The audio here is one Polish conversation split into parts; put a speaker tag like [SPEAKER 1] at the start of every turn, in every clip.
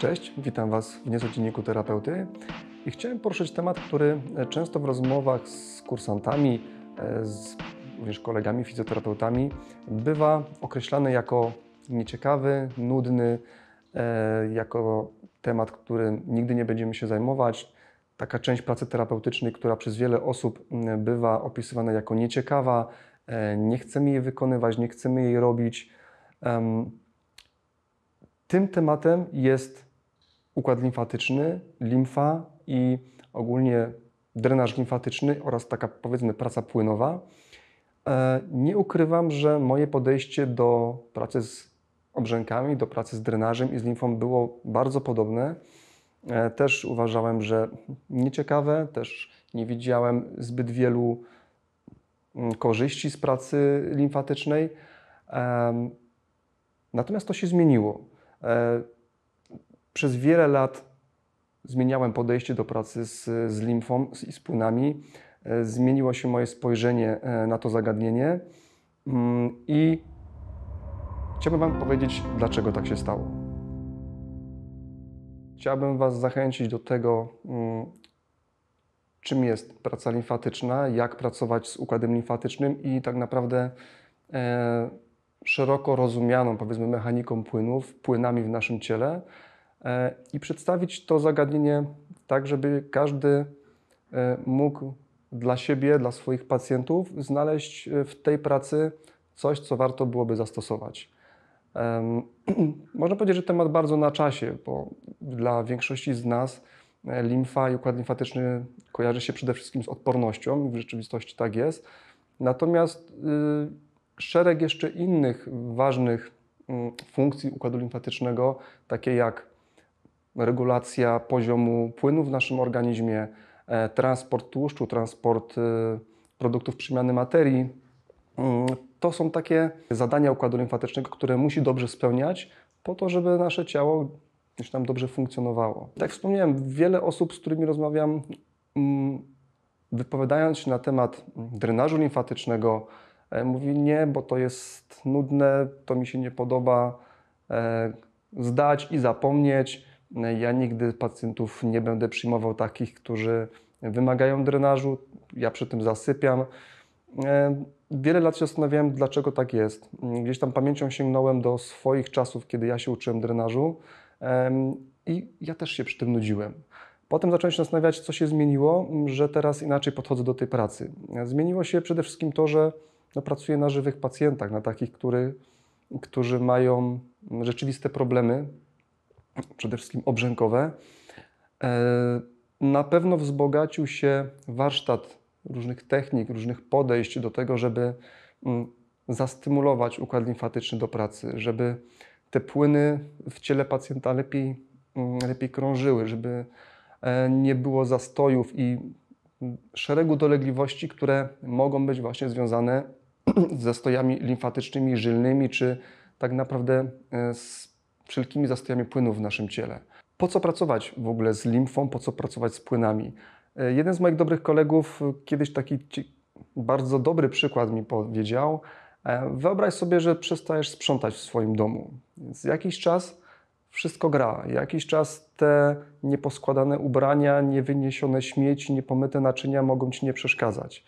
[SPEAKER 1] Cześć, witam Was w Niecodzienniku Terapeuty i chciałem poruszyć temat, który e, często w rozmowach z kursantami, e, z również kolegami fizjoterapeutami bywa określany jako nieciekawy, nudny, e, jako temat, którym nigdy nie będziemy się zajmować. Taka część pracy terapeutycznej, która przez wiele osób bywa opisywana jako nieciekawa, nie chcemy jej wykonywać, nie chcemy jej robić. Tym tematem jest układ limfatyczny, limfa i ogólnie drenaż limfatyczny oraz taka powiedzmy praca płynowa. E, nie ukrywam, że moje podejście do pracy z obrzękami, do pracy z drenażem i z limfą było bardzo podobne. E, też uważałem, że nieciekawe, też nie widziałem zbyt wielu mm, korzyści z pracy limfatycznej. E, natomiast to się zmieniło. Przez wiele lat zmieniałem podejście do pracy z, z limfą i z płynami. E, zmieniło się moje spojrzenie e, na to zagadnienie mm, i chciałbym Wam powiedzieć, dlaczego tak się stało. Chciałbym Was zachęcić do tego, mm, czym jest praca limfatyczna, jak pracować z układem limfatycznym i tak naprawdę e, szeroko rozumianą, powiedzmy, mechaniką płynów, płynami w naszym ciele, E, i przedstawić to zagadnienie tak, żeby każdy e, mógł dla siebie, dla swoich pacjentów znaleźć e, w tej pracy coś, co warto byłoby zastosować. Można powiedzieć, że temat bardzo na czasie, bo dla większości z nas limfa i układ limfatyczny kojarzy się przede wszystkim z odpornością i w rzeczywistości tak jest. Natomiast y, szereg jeszcze innych ważnych mm, funkcji układu limfatycznego, takie jak regulacja poziomu płynu w naszym organizmie, e, transport tłuszczu, transport e, produktów przemiany materii. Mm, to są takie zadania układu limfatycznego, które musi dobrze spełniać po to, żeby nasze ciało gdzieś tam dobrze funkcjonowało. Tak wspomniałem, wiele osób, z którymi rozmawiam, mm, wypowiadając się na temat drenażu limfatycznego, e, mówi nie, bo to jest nudne, to mi się nie podoba, zdać i zapomnieć. Ja nigdy pacjentów nie będę przyjmował takich, którzy wymagają drenażu. Ja przy tym zasypiam. E, wiele lat się zastanawiałem, dlaczego tak jest. Gdzieś tam pamięcią sięgnąłem do swoich czasów, kiedy ja się uczyłem drenażu i ja też się przy tym nudziłem. Potem zacząłem się zastanawiać, co się zmieniło, że teraz inaczej podchodzę do tej pracy. Zmieniło się przede wszystkim to, że no, pracuję na żywych pacjentach, na takich, który, którzy mają rzeczywiste problemy, przede wszystkim obrzękowe. E, na pewno wzbogacił się warsztat różnych technik, różnych podejść do tego, żeby mm, zastymulować układ limfatyczny do pracy, żeby te płyny w ciele pacjenta lepiej, mm, lepiej krążyły, żeby e, nie było zastojów i mm, szeregu dolegliwości, które mogą być właśnie związane ze zastojami limfatycznymi, żylnymi, czy tak naprawdę e, z wszelkimi zastojami płynów w naszym ciele. Po co pracować w ogóle z limfą, po co pracować z płynami? E, jeden z moich dobrych kolegów e, kiedyś taki bardzo dobry przykład mi powiedział. E, wyobraź sobie, że przestajesz sprzątać w swoim domu. Z jakiś czas wszystko gra. Jakiś czas te nieposkładane ubrania, niewyniesione śmieci, niepomyte naczynia mogą ci nie przeszkadzać.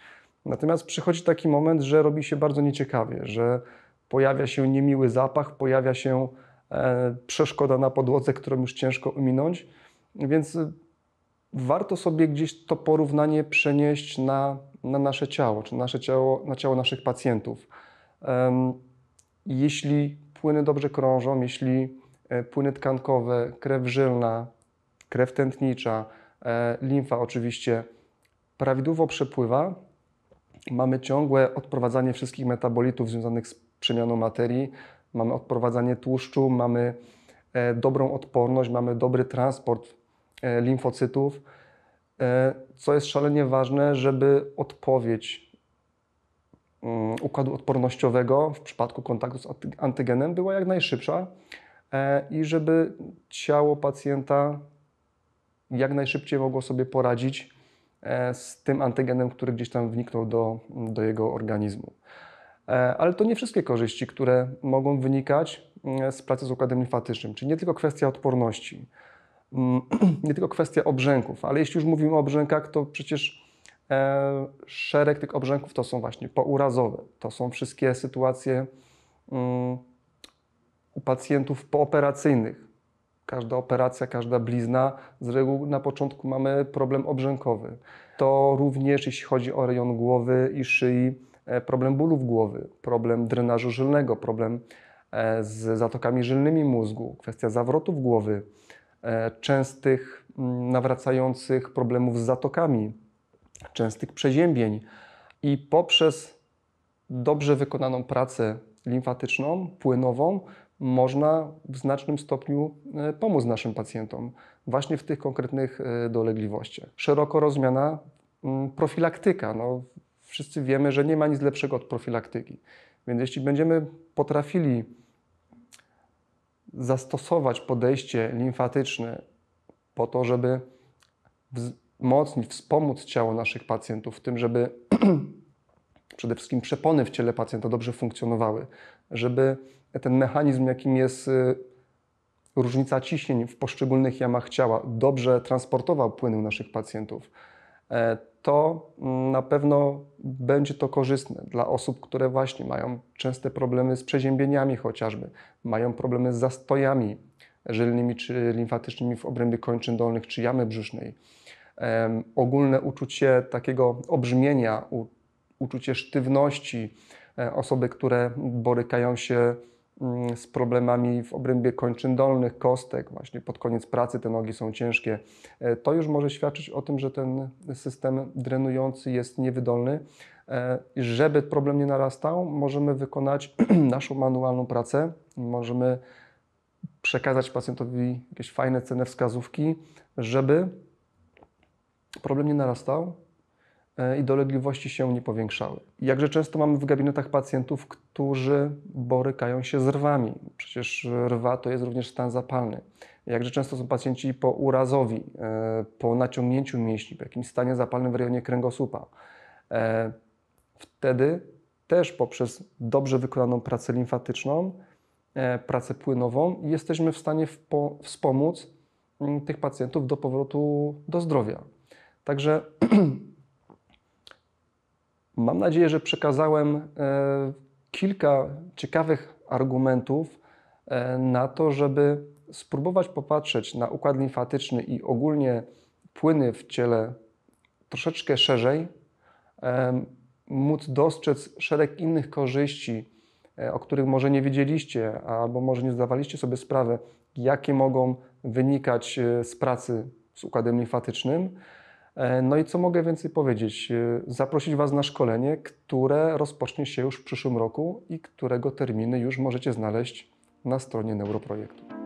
[SPEAKER 1] Natomiast przychodzi taki moment, że robi się bardzo nieciekawie, że pojawia się niemiły zapach, pojawia się E, przeszkoda na podłodze, którą już ciężko ominąć. Więc e, warto sobie gdzieś to porównanie przenieść na, na nasze ciało, czy nasze ciało, na ciało naszych pacjentów. Jeśli płyny dobrze krążą, jeśli e, płyny tkankowe, krew żylna, krew tętnicza, limfa oczywiście prawidłowo przepływa, mamy ciągłe odprowadzanie wszystkich metabolitów związanych z przemianą materii, mamy odprowadzanie tłuszczu, mamy e, dobrą odporność, mamy dobry transport e, limfocytów, e, co jest szalenie ważne, żeby odpowiedź mm, układu odpornościowego w przypadku kontaktu z antygenem była jak najszybsza i żeby ciało pacjenta jak najszybciej mogło sobie poradzić z tym antygenem, który gdzieś tam wniknął do, do jego organizmu. E, ale to nie wszystkie korzyści, które mogą wynikać mm, z pracy z układem limfatycznym, czyli nie tylko kwestia odporności, mm, nie tylko kwestia obrzęków, ale jeśli już mówimy o obrzękach, to przecież e, szereg tych obrzęków to są właśnie pourazowe, to są wszystkie sytuacje mm, u pacjentów pooperacyjnych. Każda operacja, każda blizna, z reguły na początku mamy problem obrzękowy. To również jeśli chodzi o rejon głowy i szyi, E, problem bólów głowy, problem drenażu żylnego, problem e, z zatokami żylnymi mózgu, kwestia zawrotów głowy, e, częstych mm, nawracających problemów z zatokami, częstych przeziębień. I poprzez dobrze wykonaną pracę limfatyczną, płynową, można w znacznym stopniu pomóc naszym pacjentom właśnie w tych konkretnych dolegliwościach. Szeroko rozumiana mm, profilaktyka. No, wszyscy wiemy, że nie ma nic lepszego od profilaktyki. Więc jeśli będziemy potrafili zastosować podejście limfatyczne po to, żeby wzmocnić, wspomóc ciało naszych pacjentów w tym, żeby przede wszystkim przepony w ciele pacjenta dobrze funkcjonowały, żeby ten mechanizm, jakim jest y, różnica ciśnień w poszczególnych jamach ciała, dobrze transportował płyny naszych pacjentów E, to mm, na pewno będzie to korzystne dla osób, które właśnie mają częste problemy z przeziębieniami chociażby, mają problemy z zastojami żylnymi czy limfatycznymi w obrębie kończyn dolnych czy jamy brzusznej. ogólne uczucie takiego obrzmienia, uczucie sztywności, e, osoby, które borykają się Mm, z problemami w obrębie kończyn dolnych, kostek, właśnie pod koniec pracy te nogi są ciężkie. E, to już może świadczyć o tym, że ten system drenujący jest niewydolny. E, żeby problem nie narastał, możemy wykonać naszą manualną pracę, możemy przekazać pacjentowi jakieś fajne cenne wskazówki, żeby problem nie narastał, E, i dolegliwości się nie powiększały. Jakże często mamy w gabinetach pacjentów, którzy borykają się z rwami. Przecież rwa to jest również stan zapalny. Jakże często są pacjenci po urazowi, e, po naciągnięciu mięśni, po jakimś stanie zapalnym w rejonie kręgosłupa. E, wtedy też poprzez dobrze wykonaną pracę limfatyczną, pracę płynową, jesteśmy w stanie wspomóc mm, tych pacjentów do powrotu do zdrowia. Także Mam nadzieję, że przekazałem e, kilka ciekawych argumentów e, na to, żeby spróbować popatrzeć na układ limfatyczny i ogólnie płyny w ciele troszeczkę szerzej, e, móc dostrzec szereg innych korzyści, o których może nie wiedzieliście albo może nie zdawaliście sobie sprawy, jakie mogą wynikać z pracy z układem limfatycznym. E, no i co mogę więcej powiedzieć? E, zaprosić Was na szkolenie, które rozpocznie się już w przyszłym roku i którego terminy już możecie znaleźć na stronie Neuroprojektu.